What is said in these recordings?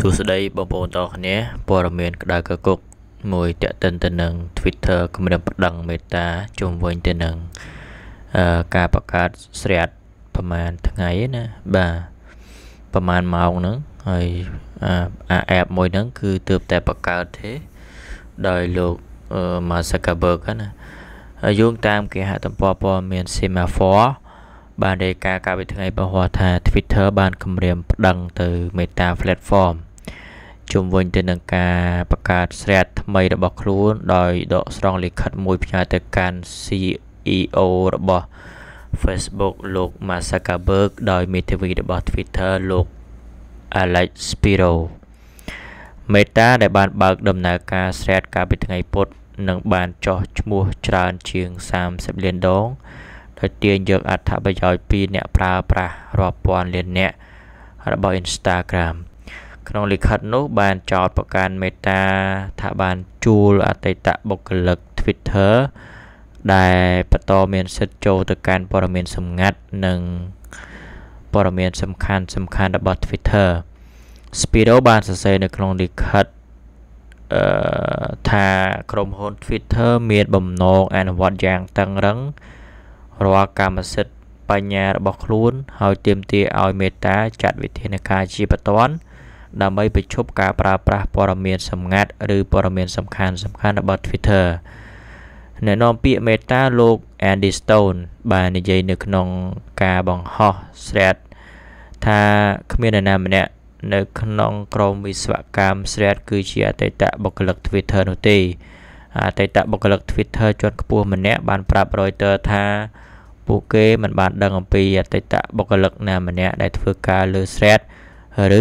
សួស្តីបងប្អូនទាំងអស់គ្នាព័ត៌មានក្តៅកគុកមួយតេតិនទៅនឹង Twitter គម្រាមប្តឹងមេតាជុំវិញទៅនឹងការបង្កើតស្រាតប្រហែលថ្ងៃណាបាទប្រហែលម៉ោងហ្នឹងហើយអាអេបមួយហ្នឹងគឺទើបតែបង្កើតទេដោយលោកម៉ាសាកាបឺកណាយោងតាមគេហទំព័រព័ត៌មាន Semaphore បានរាយការណ៍កាលពីថ្ងៃពហុថា Twitter បានគម្រាមប្តឹង ទៅ Meta Platform ជំវិញទៅនឹងការបង្កើតស្រ្តាតថ្មីរបស់ខ្លួនដោយដកស្រង់លិខិតមួយផ្ញើទៅកាន់ CEO របស់ Facebook លោក Mark Zuckerberg ដោយមេធាវីរបស់ Twitter លោក Alex Spiro Meta ដែលបានបើកដំណើរការស្រ្តាតកាលពីថ្ងៃពុធនឹងបានចោះឈ្មោះច្រើនជាង30លានដងដោយទាញយកអត្ថប្រយោជន៍ពីអ្នកប្រើប្រាស់រាប់ពាន់លាននាក់របស់ Instagram ក្នុងលិខិតនោះបានចោទប្រកាន់មេតាថាបានជួលអតីតបុគ្គលិក Twitter ដែលបន្តមានសិទ្ធិចូលទៅកាន់ព័ត៌មានសម្ងាត់និងព័ត៌មាន សំខាន់សំខាន់របស់ Twitter Spiro បានសរសេរនៅក្នុងលិខិតអឺថាក្រុមហ៊ុន Twitter មានបំណងអនុវត្តយ៉ាងតឹងរឹង រាល់កម្មសិទ្ធិបញ្ញារបស់ខ្លួនហើយទាមទារឲ្យមេតាចាត់វិធានការជាបន្ទាន់ដើម្បីបញ្ឈប់ការប្រើប្រាស់ព័ត៌មានសម្ងាត់ឬព័ត៌មាន សំខាន់សំខាន់របស់ Twitter អ្នកនាំពាក្យ Meta លោក Andy Stone បាននិយាយនៅ ក្នុងការបង្ហោះ thread ថាគ្មាននរណាម្នាក់នៅ ក្នុង ក្រមវិស្វកម្ម thread គឺជាអតីតបុគ្គលិក Twitter នោះទេអតីតបុគ្គលិក Twitter ជាន់ខ្ពស់ម្នាក់បានប្រាប់ Reuters ថា ពួកគេមិនបាន ដឹងអំពីអតីតបុគ្គលិកណាម្នាក់ដែលធ្វើការលើ thread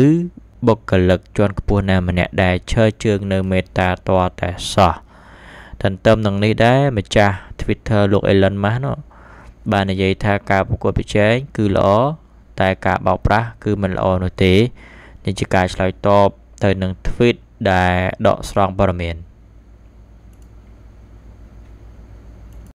ឬបុគ្គលិកជាន់ខ្ពស់ណាម្នាក់ដែលឈើជើងនៅមេត្តាតរតែសោះទន្ទឹមនឹងនេះដែរម្ចាស់ Twitter លោក Elon Musk នោះបាននិយាយថាការប្រកួតប្រជែងគឺល្អតែការបោកប្រាស់គឺមិនល្អនោះទេនេះជាការឆ្លើយតបទៅនឹង tweet ដែលដកស្រង់ព័ត៌មាន។